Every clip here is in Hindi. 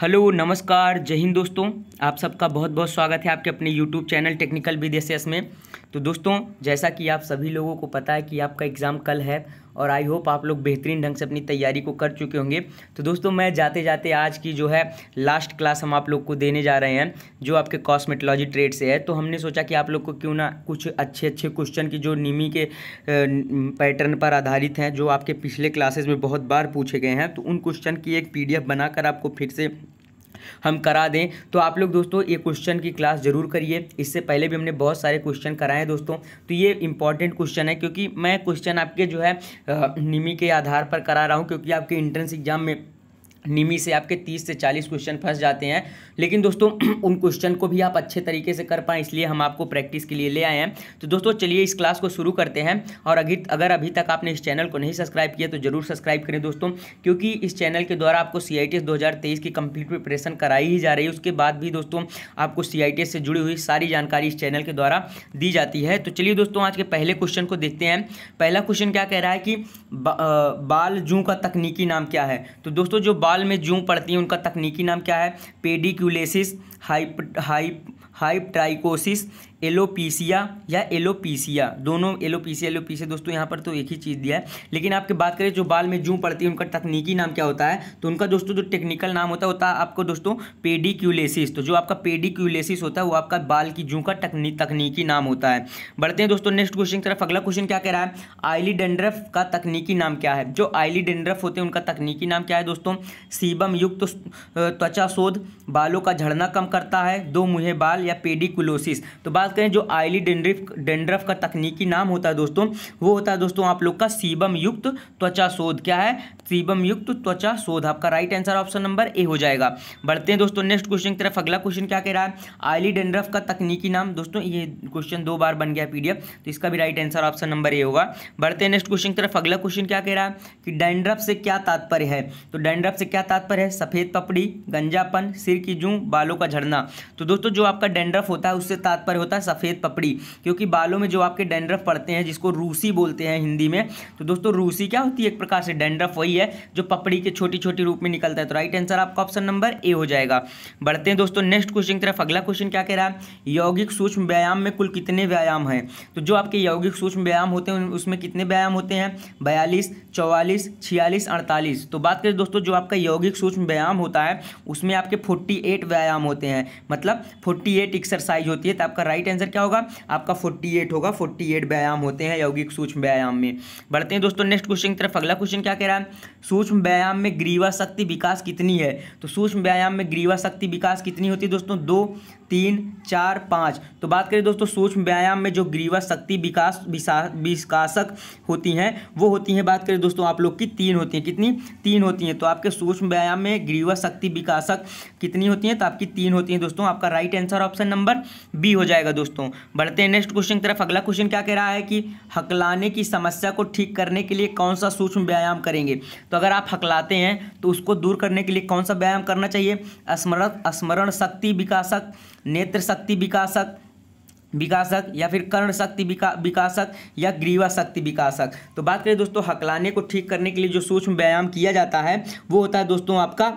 हेलो नमस्कार जय हिंद दोस्तों आप सबका बहुत बहुत स्वागत है आपके अपने यूट्यूब चैनल टेक्निकल विदेश में तो दोस्तों जैसा कि आप सभी लोगों को पता है कि आपका एग्ज़ाम कल है और आई होप आप लोग बेहतरीन ढंग से अपनी तैयारी को कर चुके होंगे तो दोस्तों मैं जाते जाते आज की जो है लास्ट क्लास हम आप लोग को देने जा रहे हैं जो आपके कॉस्मेटोलॉजी ट्रेड से है तो हमने सोचा कि आप लोग को क्यों ना कुछ अच्छे अच्छे क्वेश्चन की जो निमी के पैटर्न पर आधारित हैं जो आपके पिछले क्लासेज में बहुत बार पूछे गए हैं तो उन क्वेश्चन की एक पी बनाकर आपको फिर से हम करा दें तो आप लोग दोस्तों ये क्वेश्चन की क्लास जरूर करिए इससे पहले भी हमने बहुत सारे क्वेश्चन कराए हैं दोस्तों तो ये इंपॉर्टेंट क्वेश्चन है क्योंकि मैं क्वेश्चन आपके जो है निमी के आधार पर करा रहा हूँ क्योंकि आपके इंट्रेंस एग्जाम में निमी से आपके 30 से 40 क्वेश्चन फंस जाते हैं लेकिन दोस्तों उन क्वेश्चन को भी आप अच्छे तरीके से कर पाएँ इसलिए हम आपको प्रैक्टिस के लिए ले आए हैं तो दोस्तों चलिए इस क्लास को शुरू करते हैं और अगर अगर अभी तक आपने इस चैनल को नहीं सब्सक्राइब किया तो ज़रूर सब्सक्राइब करें दोस्तों क्योंकि इस चैनल के द्वारा आपको सी आई की कंप्लीट प्रिपरेशन कराई ही जा रही है उसके बाद भी दोस्तों आपको सी से जुड़ी हुई सारी जानकारी इस चैनल के द्वारा दी जाती है तो चलिए दोस्तों आज के पहले क्वेश्चन को देखते हैं पहला क्वेश्चन क्या कह रहा है कि बाल जू का तकनीकी नाम क्या है तो दोस्तों जो बाल बाल में जूं पड़ती हैं उनका तकनीकी नाम क्या है pediculosis hype hype hypertrichosis alopecia या एलोपीसिया दोनों एलोपीसिया एलोपीसिया दोस्तों यहाँ पर तो एक ही चीज़ दिया है लेकिन आपके बात करें जो बाल में जू पड़ती है उनका तकनीकी नाम क्या होता है तो उनका दोस्तों जो टेक्निकल नाम होता है होता है आपको दोस्तों पेडिक्यूलेसिस तो जो आपका पेडिक्यूलेसिस होता है वो आपका बाल की जू का तकनी, तकनीकी नाम होता है बढ़ते हैं दोस्तों नेक्स्ट क्वेश्चन की तरफ अगला क्वेश्चन क्या कह रहा है आइली डेंड्रफ का तकनीकी नाम क्या है जो आइली डेंड्रफ होते हैं उनका तकनीकी नाम क्या है दोस्तों सीबम युक्त त्वचा शोध बालों का झड़ना कम करता है दो मुहे बाल या पेडिकुलोसिस तो बात करें जो आयली डेंड्रिफ डेंड्रफ का तकनीकी नाम होता है दोस्तों वो होता है दोस्तों आप लोग का सीबम युक्त त्वचा शोध क्या है सीबम युक्त त्वचा शोध आपका right answer option number A हो जाएगा बढ़ते हैं दोस्तों नेक्स्ट क्वेश्चन की तरफ अगला क्वेश्चन क्या कह रहा है आयली डेंड्रफ का तकनीकी नाम दोस्तों ये क्वेश्चन दो बार बन गया पीडीएफ तो इसका भी right answer option number A होगा बढ़ते हैं नेक्स्ट क्वेश्चन की तरफ अगला क्वेश्चन क्या कह रहा है कि डेंड्रफ से क्या तात्पर्य है तो डेंड्रफ से क्या तात्पर्य है सफ़ेद पपड़ी गंजापन सिर की जू बालों का झड़ना तो दोस्तों जो आपका डेंड्रफ होता है उससे तात्पर्य होता है सफ़ेद पपड़ी क्योंकि बालों में जो आपके डेंड्रफ पड़ते हैं जिसको रूसी बोलते हैं हिंदी में तो दोस्तों रूसी क्या होती है एक प्रकार से डेंड्रफ वही ही है जो पपड़ी के छोटी छोटी रूप में निकलता है तो राइट आंसर आपका ऑप्शन नंबर ए हो जाएगा बढ़ते हैं दोस्तों नेक्स्ट क्वेश्चन की तरफ अगला क्वेश्चन क्या कह रहा है यौगिक सूक्ष्म व्यायाम में कुल कितने व्यायाम हैं तो जो आपके यौगिक सूक्ष्म व्यायाम होते हैं उसमें कितने व्यायाम होते हैं बयालीस चौवालीस छियालीस अड़तालीस तो बात करें दोस्तों जो आपका यौगिक सूक्ष्म व्यायाम होता है उसमें आपके फोर्टी एट व्यायाम होते हैं मतलब फोर्टी एट एक्सरसाइज होती है तो आपका राइट आंसर क्या होगा आपका फोर्टी एट होगा फोर्टी एट व्यायाम होते हैं यौगिक सूक्ष्म व्यायाम में बढ़ते हैं दोस्तों नेक्स्ट क्वेश्चन की तरफ अगला क्वेश्चन क्या कह रहा है सूक्ष्म व्यायाम में ग्रीवा शक्ति विकास कितनी है तो सूक्ष्म व्यायाम में ग्रीवा शक्ति विकास कितनी होती है दोस्तों दो तीन चार पाँच तो बात करें दोस्तों सूक्ष्म व्यायाम में जो ग्रीवा शक्ति विकास विकासक होती हैं वो होती हैं बात करें दोस्तों आप लोग की तीन होती हैं कितनी तीन होती हैं तो आपके सूक्ष्म व्यायाम में ग्रीवा शक्ति विकासक कितनी होती हैं तो आपकी तीन होती हैं दोस्तों आपका right answer option number B हो जाएगा दोस्तों बढ़ते हैं नेक्स्ट क्वेश्चन की तरफ अगला क्वेश्चन क्या कह रहा है कि हकलाने की समस्या को ठीक करने के लिए कौन सा सूक्ष्म व्यायाम करेंगे तो अगर आप हकलाते हैं तो उसको दूर करने के लिए कौन सा व्यायाम करना चाहिए स्मरण स्मरण शक्ति विकासक नेत्र शक्ति विकासक विकासक या फिर कर्ण शक्ति विकासक या ग्रीवा शक्ति विकासक तो बात करें दोस्तों हकलाने को ठीक करने के लिए जो सूक्ष्म व्यायाम किया जाता है वो होता है दोस्तों आपका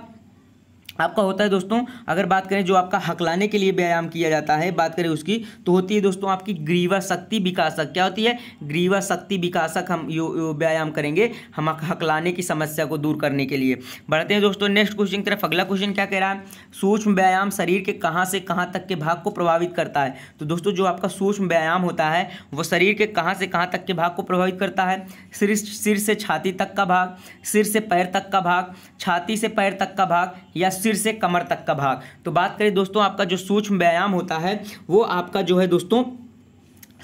आपका होता है दोस्तों अगर बात करें जो आपका हकलाने के लिए व्यायाम किया जाता है बात करें उसकी तो होती है दोस्तों आपकी ग्रीवा शक्ति विकासक क्या होती है ग्रीवा शक्ति विकासक हम यो व्यायाम करेंगे हम हकलाने की समस्या को दूर करने के लिए बढ़ते हैं दोस्तों नेक्स्ट क्वेश्चन की तरफ अगला क्वेश्चन क्या कह रहा है सूक्ष्म व्यायाम शरीर के कहाँ से कहाँ तक के भाग को प्रभावित करता है तो दोस्तों जो आपका सूक्ष्म व्यायाम होता है वो शरीर के कहाँ से कहाँ तक के भाग को प्रभावित करता है सिर सिर से छाती तक का भाग सिर से पैर तक का भाग छाती से पैर तक का भाग या सिर सिर से कमर तक का भाग तो बात करें दोस्तों आपका जो सूक्ष्म व्यायाम होता है वो आपका जो है दोस्तों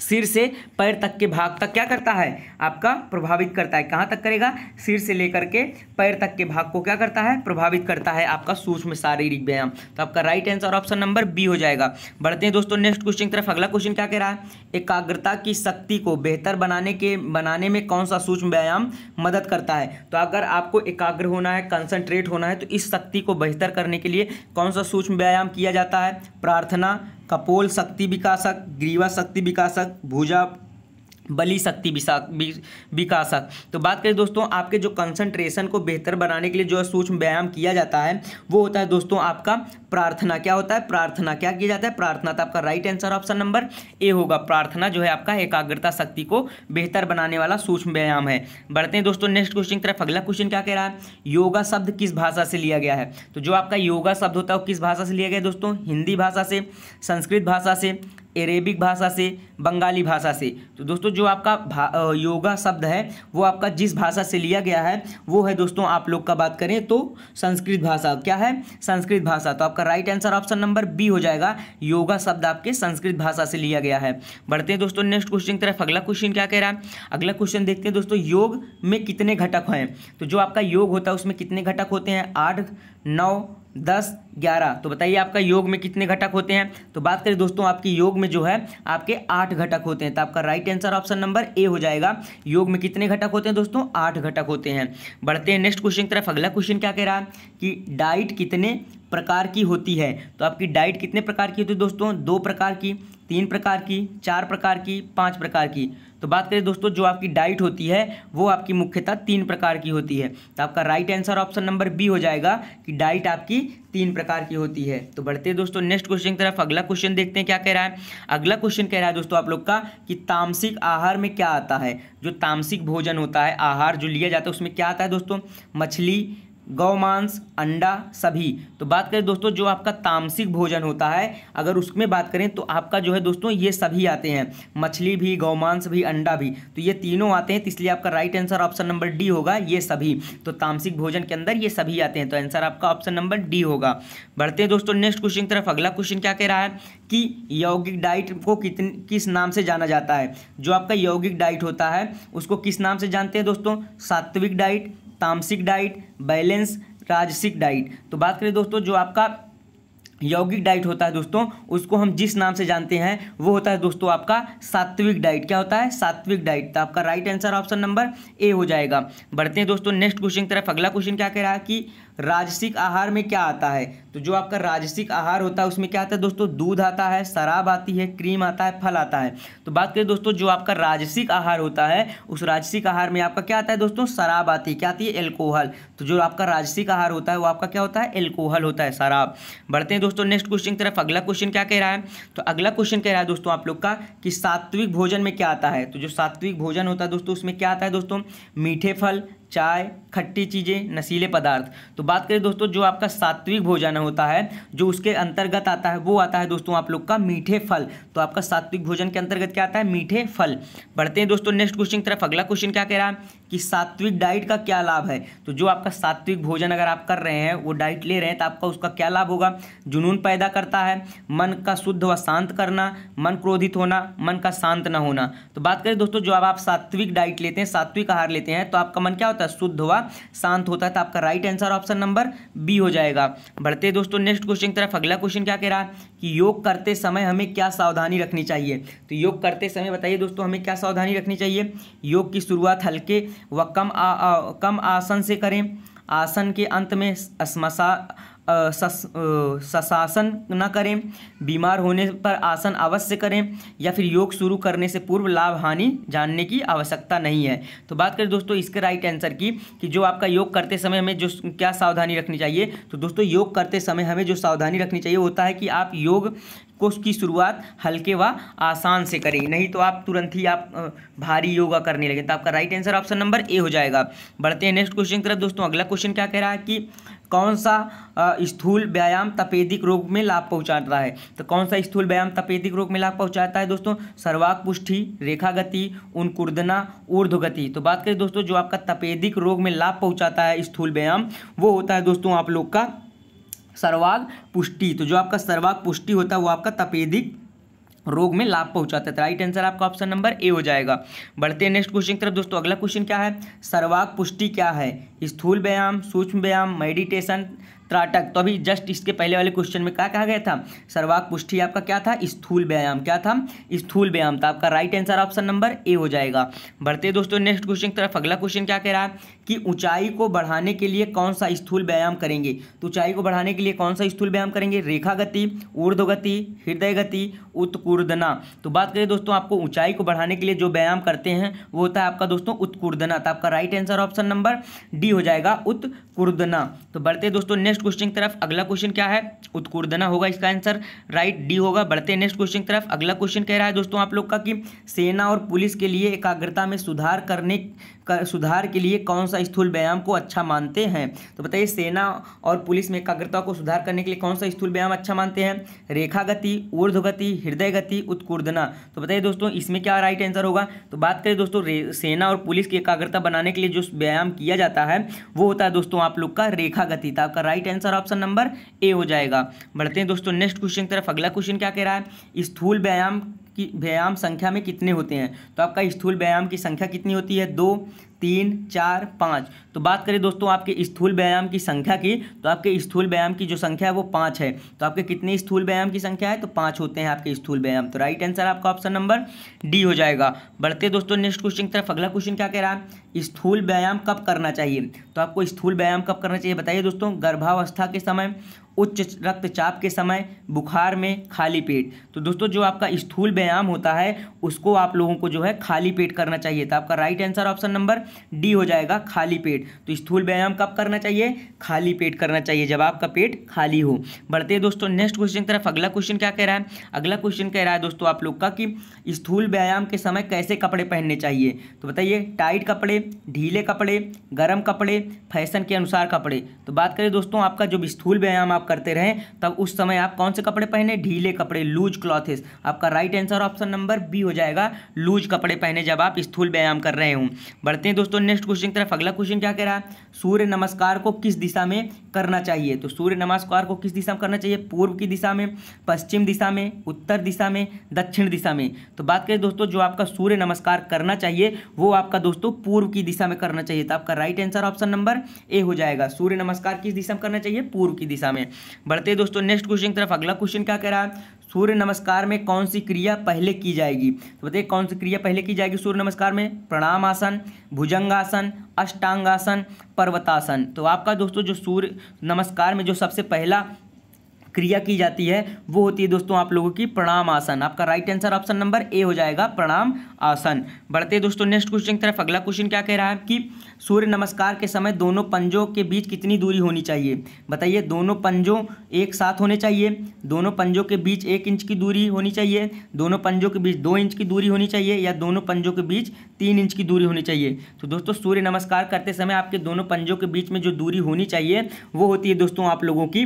सिर से पैर तक के भाग तक क्या करता है आपका प्रभावित करता है कहाँ तक करेगा सिर से लेकर के पैर तक के भाग को क्या करता है प्रभावित करता है आपका सूक्ष्म शारीरिक व्यायाम तो आपका right answer option number B हो जाएगा बढ़ते हैं दोस्तों नेक्स्ट क्वेश्चन की तरफ अगला क्वेश्चन क्या कह रहा है एकाग्रता की शक्ति को बेहतर बनाने के बनाने में कौन सा सूक्ष्म व्यायाम मदद करता है तो अगर आपको एकाग्र होना है कंसनट्रेट होना है तो इस शक्ति को बेहतर करने के लिए कौन सा सूक्ष्म व्यायाम किया जाता है प्रार्थना कपोल शक्ति विकासक ग्रीवा शक्ति विकासक भुजा बली शक्ति विकासक तो बात करें दोस्तों आपके जो कंसंट्रेशन को बेहतर बनाने के लिए जो सूक्ष्म व्यायाम किया जाता है वो होता है दोस्तों आपका प्रार्थना क्या होता है प्रार्थना क्या किया जाता है प्रार्थना तो आपका right answer option number A होगा प्रार्थना जो है आपका एकाग्रता शक्ति को बेहतर बनाने वाला सूक्ष्म व्यायाम है बढ़ते हैं दोस्तों नेक्स्ट क्वेश्चन की तरफ अगला क्वेश्चन क्या कह रहा है योगा शब्द किस भाषा से लिया गया है तो जो आपका योगा शब्द होता है वो किस भाषा से लिया गया दोस्तों हिंदी भाषा से संस्कृत भाषा से अरेबिक भाषा से बंगाली भाषा से तो दोस्तों जो आपका योगा शब्द है वो आपका जिस भाषा से लिया गया है वो है दोस्तों आप लोग का बात करें तो संस्कृत भाषा क्या है संस्कृत भाषा तो आपका right answer option number B हो जाएगा योगा शब्द आपके संस्कृत भाषा से लिया गया है बढ़ते हैं दोस्तों नेक्स्ट क्वेश्चन की तरफ अगला क्वेश्चन क्या कह रहा है अगला क्वेश्चन देखते हैं दोस्तों योग में कितने घटक हैं तो जो आपका योग होता है उसमें कितने घटक होते हैं आठ नौ दस ग्यारह तो बताइए आपका योग में कितने घटक होते हैं तो बात करें दोस्तों आपकी योग में जो है आपके आठ घटक होते हैं तो आपका right answer option number A हो जाएगा योग में कितने घटक होते हैं दोस्तों आठ घटक होते हैं बढ़ते हैं नेक्स्ट क्वेश्चन की तरफ अगला क्वेश्चन क्या कह रहा है कि डाइट कितने प्रकार की होती है तो आपकी डाइट कितने प्रकार की होती है दोस्तों दो प्रकार की तीन प्रकार की चार प्रकार की पाँच प्रकार की तो बात करें दोस्तों जो आपकी डाइट होती है वो आपकी मुख्यतः तीन प्रकार की होती है तो आपका right answer option number B हो जाएगा कि डाइट आपकी तीन प्रकार की होती है तो बढ़ते हैं दोस्तों नेक्स्ट क्वेश्चन की तरफ अगला क्वेश्चन देखते हैं क्या कह रहा है अगला क्वेश्चन कह रहा है दोस्तों आप लोग का कि तामसिक आहार में क्या आता है जो तामसिक भोजन होता है आहार जो लिया जाता है उसमें क्या आता है दोस्तों मछली गौमांस अंडा सभी तो बात करें दोस्तों जो आपका तामसिक भोजन होता है अगर उसमें बात करें तो आपका जो है दोस्तों ये सभी आते हैं मछली भी गौमांस भी अंडा भी तो ये तीनों आते हैं तो इसलिए आपका right answer option number D होगा ये सभी तो तामसिक भोजन के अंदर ये सभी आते हैं तो आंसर आपका ऑप्शन नंबर डी होगा बढ़ते हैं दोस्तों नेक्स्ट क्वेश्चन की तरफ अगला क्वेश्चन क्या कह रहा है कि यौगिक डाइट को कितने किस नाम से जाना जाता है जो आपका यौगिक डाइट होता है उसको किस नाम से जानते हैं दोस्तों सात्विक डाइट तामसिक डाइट बैलेंस राजसिक डाइट तो बात करें दोस्तों जो आपका यौगिक डाइट होता है दोस्तों उसको हम जिस नाम से जानते हैं वो होता है दोस्तों आपका सात्विक डाइट क्या होता है सात्विक डाइट तो आपका right answer option number A हो जाएगा बढ़ते हैं दोस्तों नेक्स्ट क्वेश्चन की तरफ अगला क्वेश्चन क्या कह रहा है कि राजसिक आहार में क्या आता है तो जो आपका राजसिक आहार होता है उसमें क्या आता है दोस्तों दूध आता है शराब आती है क्रीम आता है फल आता है तो बात करें दोस्तों जो आपका राजसिक आहार होता है उस राजसिक आहार में आपका क्या आता है दोस्तों शराब आती है क्या आती है एल्कोहल तो जो आपका राजसिक आहार होता है वो आपका क्या होता है एल्कोहल होता है शराब बढ़ते हैं दोस्तों नेक्स्ट क्वेश्चन की तरफ अगला क्वेश्चन क्या कह रहा है तो अगला क्वेश्चन कह रहा है दोस्तों आप लोग का कि सात्विक भोजन में क्या आता है तो जो सात्विक भोजन होता है दोस्तों उसमें क्या आता है दोस्तों मीठे फल चाय खट्टी चीज़ें नशीले पदार्थ तो बात करें दोस्तों जो आपका सात्विक भोजन होता है जो उसके अंतर्गत आता है वो आता है दोस्तों आप लोग का मीठे फल तो आपका सात्विक भोजन के अंतर्गत क्या आता है मीठे फल बढ़ते हैं दोस्तों नेक्स्ट क्वेश्चन की तरफ अगला क्वेश्चन क्या कह रहा है कि सात्विक डाइट का क्या लाभ है तो जो आपका सात्विक भोजन अगर आप कर रहे हैं वो डाइट ले रहे हैं तो आपका उसका क्या लाभ होगा जुनून पैदा करता है मन का शुद्ध व शांत करना मन क्रोधित होना मन का शांत ना होना तो बात करें दोस्तों जो आप सात्विक डाइट लेते हैं सात्विक आहार लेते हैं तो आपका मन क्या होता है था शुद्ध हुआ शांत होता था तो आपका right answer option number B हो जाएगा बढ़ते दोस्तों नेक्स्ट क्वेश्चन की तरफ अगला क्वेश्चन क्या कह रहा है कि योग करते समय हमें क्या सावधानी रखनी चाहिए तो योग करते समय बताइए दोस्तों हमें क्या सावधानी रखनी चाहिए योग की शुरुआत हल्के व कम आ, आ, कम आसन से करें आसन के अंत में श्मशा सशासन न करें बीमार होने पर आसन अवश्य करें या फिर योग शुरू करने से पूर्व लाभ हानि जानने की आवश्यकता नहीं है तो बात करें दोस्तों इसके राइट आंसर की कि जो आपका योग करते समय हमें जो क्या सावधानी रखनी चाहिए तो दोस्तों योग करते समय हमें जो सावधानी रखनी चाहिए होता है कि आप योग को की शुरुआत हल्के व आसान से करें नहीं तो आप तुरंत ही आप भारी योगा करने लगे तो आपका right answer option number A हो जाएगा बढ़ते हैं नेक्स्ट क्वेश्चन की तरफ दोस्तों अगला क्वेश्चन क्या कह रहा है कि कौन सा स्थूल व्यायाम तपेदिक रोग में लाभ पहुंचाता है तो कौन सा स्थूल व्यायाम तपेदिक रोग में लाभ पहुंचाता है दोस्तों सर्वाक पुष्टि रेखा गति उनकुर्दना ऊर्ध गति तो बात करें दोस्तों जो आपका तपेदिक रोग में लाभ पहुंचाता है स्थूल व्यायाम वो होता है दोस्तों आप लोग का सर्वाग पुष्टि तो जो आपका सर्वाग पुष्टि होता है वो आपका तपेदिक रोग में लाभ पहुंचाता है राइट आंसर आपका ऑप्शन नंबर ए हो जाएगा बढ़ते हैं नेक्स्ट क्वेश्चन की तरफ दोस्तों अगला क्वेश्चन क्या है सर्वाग पुष्टि क्या है स्थूल व्यायाम सूक्ष्म व्यायाम मेडिटेशन त्राटक तो अभी जस्ट इसके पहले वाले क्वेश्चन में क्या कहा गया था सर्वाक पुष्टि आपका क्या था स्थूल व्यायाम क्या था स्थूल व्यायाम था आपका right answer option number A हो जाएगा बढ़ते दोस्तों नेक्स्ट क्वेश्चन की तरफ अगला क्वेश्चन क्या कह रहा है कि ऊंचाई को बढ़ाने के लिए कौन सा स्थूल व्यायाम करेंगे तो ऊंचाई को बढ़ाने के लिए कौन सा स्थूल व्यायाम करेंगे रेखा गति ऊर्ध गति हृदय गति उत्कूर्दना तो बात करें दोस्तों आपको ऊंचाई को बढ़ाने के लिए जो व्यायाम करते हैं वो होता है आपका दोस्तों उत्कूर्दना तो आपका right answer option number D हो जाएगा उत्कूर्दना तो बढ़ते दोस्तों नेक्स्ट नेक्स्ट क्वेश्चन की तरफ अगला क्वेश्चन क्या है उत्कूर्दना होगा इसका आंसर राइट डी होगा बढ़ते हैं नेक्स्ट क्वेश्चन की तरफ अगला क्वेश्चन कह रहा है दोस्तों आप लोग का कि सेना और पुलिस के लिए एकाग्रता में सुधार करने कर, सुधार के लिए कौन सा स्थूल व्यायाम को अच्छा मानते हैं तो बताइए सेना और पुलिस में एकाग्रता को सुधार करने के लिए कौन सा स्थूल व्यायाम अच्छा मानते हैं रेखा गति ऊर्ध गति हृदय गति उत्कूर्दना तो बताइए दोस्तों इसमें क्या राइट आंसर होगा तो बात करें दोस्तों सेना और पुलिस की एकाग्रता बनाने के लिए जो व्यायाम किया जाता है वो होता है दोस्तों आप लोग का रेखा गति तो आपका right right answer option number A हो जाएगा बढ़ते हैं दोस्तों नेक्स्ट क्वेश्चन की तरफ अगला क्वेश्चन क्या कह रहा है स्थूल व्यायाम की व्यायाम संख्या में कितने होते हैं तो आपका स्थूल व्यायाम की संख्या कितनी होती है दो तीन चार पाँच तो बात करें दोस्तों आपके स्थूल व्यायाम की संख्या की तो आपके स्थूल व्यायाम की जो संख्या है वो पाँच है तो आपके कितने स्थूल व्यायाम की संख्या है तो पाँच होते हैं आपके स्थूल व्यायाम तो राइट आंसर आपका ऑप्शन नंबर डी हो जाएगा बढ़ते दोस्तों नेक्स्ट क्वेश्चन की तरफ अगला क्वेश्चन क्या कह रहा है स्थूल व्यायाम कब करना चाहिए तो आपको स्थूल व्यायाम कब करना चाहिए बताइए दोस्तों गर्भावस्था के समय उच्च रक्तचाप के समय बुखार में खाली पेट तो दोस्तों जो आपका स्थूल व्यायाम होता है उसको आप लोगों को जो है खाली पेट करना चाहिए तो आपका right answer option number D हो जाएगा खाली पेट तो स्थूल व्यायाम कब करना चाहिए खाली पेट करना चाहिए जब आपका पेट खाली हो बढ़ते हैं दोस्तों नेक्स्ट क्वेश्चन की तरफ अगला क्वेश्चन क्या कह रहा है अगला क्वेश्चन कह रहा है दोस्तों आप लोग का कि स्थूल व्यायाम के समय कैसे कपड़े पहनने चाहिए तो बताइए टाइट कपड़े ढीले कपड़े गर्म कपड़े फैशन के अनुसार कपड़े तो बात करें दोस्तों आपका जो स्थूल व्यायाम आप करते रहें तब उस समय आप कौन से कपड़े पहने ढीले कपड़े लूज क्लॉथेस आपका right answer option number B हो जाएगा लूज कपड़े पहने जब आप स्थूल व्यायाम कर रहे हों बढ़ते हैं दोस्तों नेक्स्ट क्वेश्चन की तरफ अगला क्वेश्चन क्या कह रहा है सूर्य नमस्कार को किस दिशा में करना चाहिए तो सूर्य नमस्कार को किस दिशा में करना चाहिए पूर्व की दिशा में पश्चिम दिशा में उत्तर दिशा में दक्षिण दिशा में तो बात करें दोस्तों जो आपका सूर्य नमस्कार करना चाहिए वो आपका दोस्तों पूर्व की दिशा में करना चाहिए तो आपका right answer option number A हो जाएगा सूर्य नमस्कार किस दिशा में करना चाहिए पूर्व की दिशा में बढ़ते दोस्तों नेक्स्ट क्वेश्चन की तरफ अगला क्वेश्चन क्या कह रहा है सूर्य नमस्कार में कौन सी क्रिया पहले की जाएगी तो बताइए कौन सी क्रिया पहले की जाएगी सूर्य नमस्कार में प्रणाम आसन भुजंगासन अष्टांगासन पर्वतासन तो आपका दोस्तों जो सूर्य नमस्कार में जो सबसे पहला क्रिया की जाती है वो होती है दोस्तों आप लोगों की प्रणाम आसन आपका right answer option number A हो जाएगा प्रणाम आसन बढ़ते दोस्तों नेक्स्ट क्वेश्चन की तरफ अगला क्वेश्चन क्या कह रहा है कि सूर्य नमस्कार के समय दोनों पंजों के बीच कितनी दूरी होनी चाहिए बताइए दोनों पंजों एक साथ होने चाहिए दोनों पंजों के बीच एक इंच की दूरी होनी चाहिए दोनों पंजों के बीच दो इंच की दूरी होनी चाहिए या दोनों पंजों के बीच तीन इंच की दूरी होनी चाहिए तो दोस्तों सूर्य नमस्कार करते समय आपके दोनों पंजों के बीच में जो दूरी होनी चाहिए वो होती है दोस्तों आप लोगों की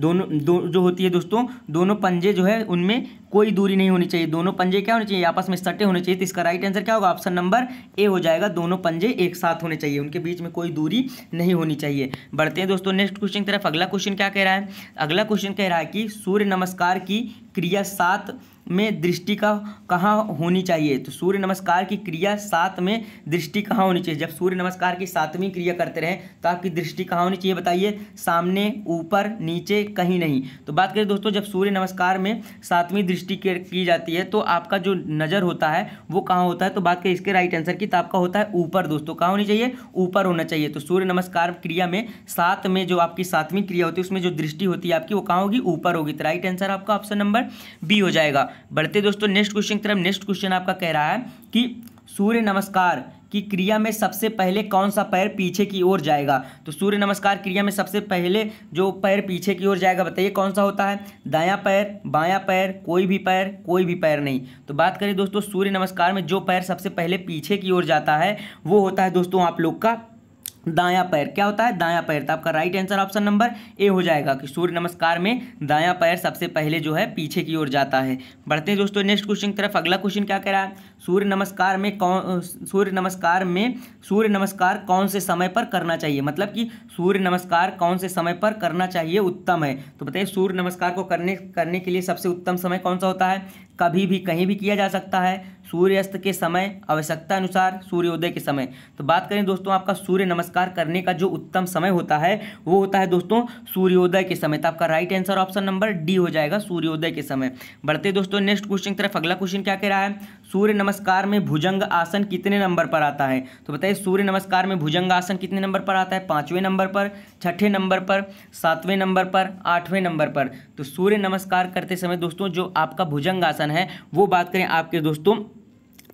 दोनों दो, जो होती है दोस्तों दोनों पंजे जो है उनमें कोई दूरी नहीं होनी चाहिए दोनों पंजे क्या होने चाहिए आपस में सटे होने चाहिए तो इसका राइट आंसर क्या होगा ऑप्शन नंबर ए हो जाएगा दोनों पंजे एक साथ होने चाहिए उनके बीच में कोई दूरी नहीं होनी चाहिए बढ़ते हैं दोस्तों नेक्स्ट क्वेश्चन की तरफ अगला क्वेश्चन क्या कह रहा है अगला क्वेश्चन कह रहा है कि सूर्य नमस्कार की क्रिया सात में दृष्टि का कहाँ होनी चाहिए तो सूर्य नमस्कार की क्रिया सात में दृष्टि कहाँ होनी चाहिए जब सूर्य नमस्कार की सातवीं क्रिया करते रहें तो आपकी दृष्टि कहाँ होनी चाहिए बताइए सामने ऊपर नीचे कहीं नहीं तो बात करें दोस्तों जब सूर्य नमस्कार में सातवीं दृष्टि की जाती है तो आपका जो नज़र होता है वो कहाँ होता है तो बात करें इसके राइट आंसर की तो आपका होता है ऊपर दोस्तों कहाँ होनी चाहिए ऊपर होना चाहिए तो सूर्य नमस्कार क्रिया में सात में जो आपकी सातवीं क्रिया होती है उसमें जो दृष्टि होती है आपकी वो कहाँ होगी ऊपर होगी तो राइट आंसर आपका ऑप्शन नंबर बी हो जाएगा बढ़ते दोस्तों नेक्स्ट क्वेश्चन की तरफ नेक्स्ट क्वेश्चन आपका कह रहा है कि सूर्य नमस्कार की क्रिया में सबसे पहले कौन सा पैर पीछे की ओर जाएगा तो सूर्य नमस्कार क्रिया में सबसे पहले जो पैर पीछे की ओर जाएगा बताइए कौन सा होता है दायां पैर बायां पैर कोई भी पैर कोई भी पैर नहीं तो बात करें दोस्तों सूर्य नमस्कार में जो पैर सबसे पहले पीछे की ओर जाता है वो होता है दोस्तों आप लोग का दाया पैर क्या होता है दाया पैर तो आपका right answer option number A हो जाएगा कि सूर्य नमस्कार में दाया पैर सबसे पहले जो है पीछे की ओर जाता है बढ़ते हैं दोस्तों नेक्स्ट क्वेश्चन की तरफ अगला क्वेश्चन क्या कह रहा है सूर्य नमस्कार में कौन सूर्य नमस्कार में सूर्य नमस्कार कौन से समय पर करना चाहिए मतलब कि सूर्य नमस्कार कौन से समय पर करना चाहिए उत्तम है तो बताइए सूर्य नमस्कार को करने करने के लिए सबसे उत्तम समय कौन सा होता है कभी भी कहीं भी किया जा सकता है सूर्यास्त के समय आवश्यकता अनुसार सूर्योदय के समय तो बात करें दोस्तों आपका सूर्य नमस्कार करने का जो उत्तम समय होता है वो होता है दोस्तों सूर्योदय के समय तो आपका right answer option number D हो जाएगा सूर्योदय के समय बढ़ते दोस्तों नेक्स्ट क्वेश्चन की तरफ अगला क्वेश्चन क्या कह रहा है सूर्य नमस्कार में भुजंग आसन कितने नंबर पर आता है तो बताइए सूर्य नमस्कार में भुजंग आसन कितने नंबर पर आता है पाँचवें नंबर पर छठे नंबर पर सातवें नंबर पर आठवें नंबर पर तो सूर्य नमस्कार करते समय दोस्तों जो आपका भुजंग आसन है वो बात करें आपके दोस्तों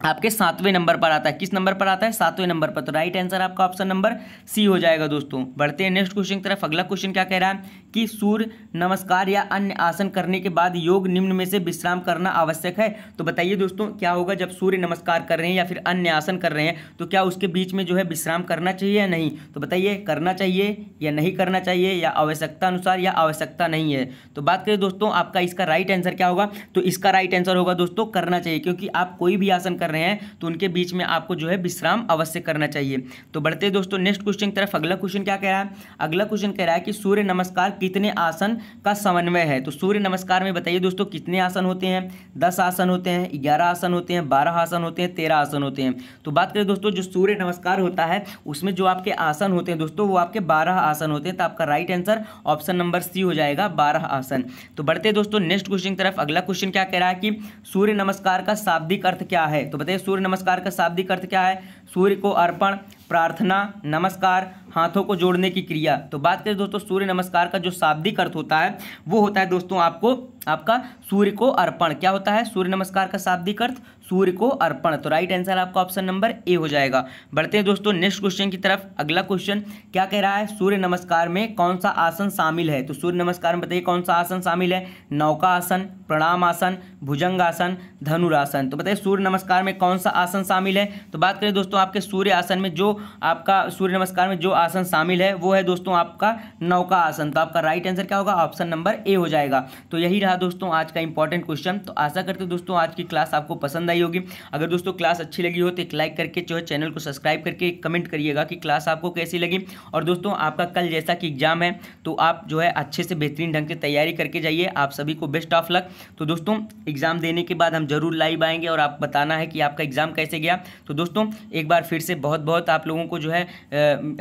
आपके सातवें नंबर पर आता है किस नंबर पर आता है सातवें नंबर पर तो राइट आंसर आपका ऑप्शन नंबर सी हो जाएगा दोस्तों बढ़ते हैं नेक्स्ट क्वेश्चन की तरफ अगला क्वेश्चन क्या कह रहा है कि सूर्य नमस्कार या अन्य आसन करने के बाद योग निम्न में से विश्राम करना आवश्यक है तो बताइए दोस्तों क्या होगा जब सूर्य नमस्कार कर रहे हैं या फिर अन्य आसन कर रहे हैं तो क्या उसके बीच में जो है विश्राम करना चाहिए या नहीं तो बताइए करना चाहिए या नहीं करना चाहिए या आवश्यकता अनुसार या आवश्यकता नहीं है तो बात करें दोस्तों आपका इसका राइट आंसर क्या होगा तो इसका राइट आंसर होगा दोस्तों करना चाहिए क्योंकि आप कोई भी आसन कर रहे हैं तो उनके बीच में आपको जो है विश्राम अवश्य करना चाहिए तो बढ़ते दोस्तों नेक्स्ट क्वेश्चन की तरफ अगला क्वेश्चन क्या कह रहा है अगला क्वेश्चन कह रहा है कि सूर्य नमस्कार कितने आसन का समन्वय है तो सूर्य नमस्कार में बताइए दोस्तों कितने आसन होते हैं दस आसन होते हैं ग्यारह आसन होते हैं बारह आसन होते हैं तेरह आसन होते हैं तो बात करें दोस्तों जो सूर्य नमस्कार होता है उसमें जो आपके आसन होते हैं दोस्तों वो आपके बारह आसन होते हैं तो आपका right answer option number C हो जाएगा बारह आसन तो बढ़ते दोस्तों नेक्स्ट क्वेश्चन की तरफ अगला क्वेश्चन क्या कह रहा है कि सूर्य नमस्कार का शाब्दिक अर्थ क्या है तो बताइए सूर्य नमस्कार का शाब्दिक अर्थ क्या है सूर्य को अर्पण प्रार्थना नमस्कार हाथों को जोड़ने की क्रिया तो बात करें दोस्तों सूर्य नमस्कार का जो शाब्दिक अर्थ होता है वो होता है दोस्तों आपको आपका सूर्य को अर्पण क्या होता है सूर्य नमस्कार का शाब्दिक अर्थ सूर्य को अर्पण तो राइट आंसर आपका ऑप्शन नंबर ए हो जाएगा बढ़ते हैं दोस्तों नेक्स्ट क्वेश्चन की तरफ अगला क्वेश्चन क्या कह रहा है सूर्य नमस्कार में कौन सा आसन शामिल है तो सूर्य नमस्कार में बताइए कौन सा आसन शामिल है नौका आसन प्रणाम आसन भुजंग आसन धनुरासन तो बताइए सूर्य नमस्कार में कौन सा आसन शामिल है तो बात करें दोस्तों आपके सूर्य आसन में जो आपका सूर्य नमस्कार में जो आसन शामिल है वो है दोस्तों आपका नौका आसन तो आपका राइट आंसर क्या होगा ऑप्शन नंबर ए हो जाएगा तो यही रहा दोस्तों आज का इंपॉर्टेंट क्वेश्चन तो आशा करते दोस्तों आज की क्लास आपको पसंद आई होगी अगर दोस्तों क्लास अच्छी लगी हो तो एक लाइक करके जो है चैनल को सब्सक्राइब करके कमेंट करिएगा कि क्लास आपको कैसी लगी और दोस्तों आपका कल जैसा कि एग्जाम है तो आप जो है अच्छे से बेहतरीन ढंग से तैयारी करके जाइए आप सभी को बेस्ट ऑफ लक तो दोस्तों एग्जाम देने के बाद हम जरूर लाइव आएंगे और आप बताना है कि आपका एग्जाम कैसे गया तो दोस्तों एक बार फिर से बहुत बहुत आप आप लोगों को जो है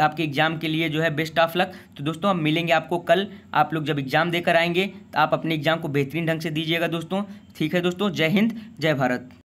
आपके एग्ज़ाम के लिए जो है बेस्ट ऑफ लक तो दोस्तों हम मिलेंगे आपको कल आप लोग जब एग्ज़ाम देकर आएंगे तो आप अपने एग्ज़ाम को बेहतरीन ढंग से दीजिएगा दोस्तों ठीक है दोस्तों जय हिंद जय भारत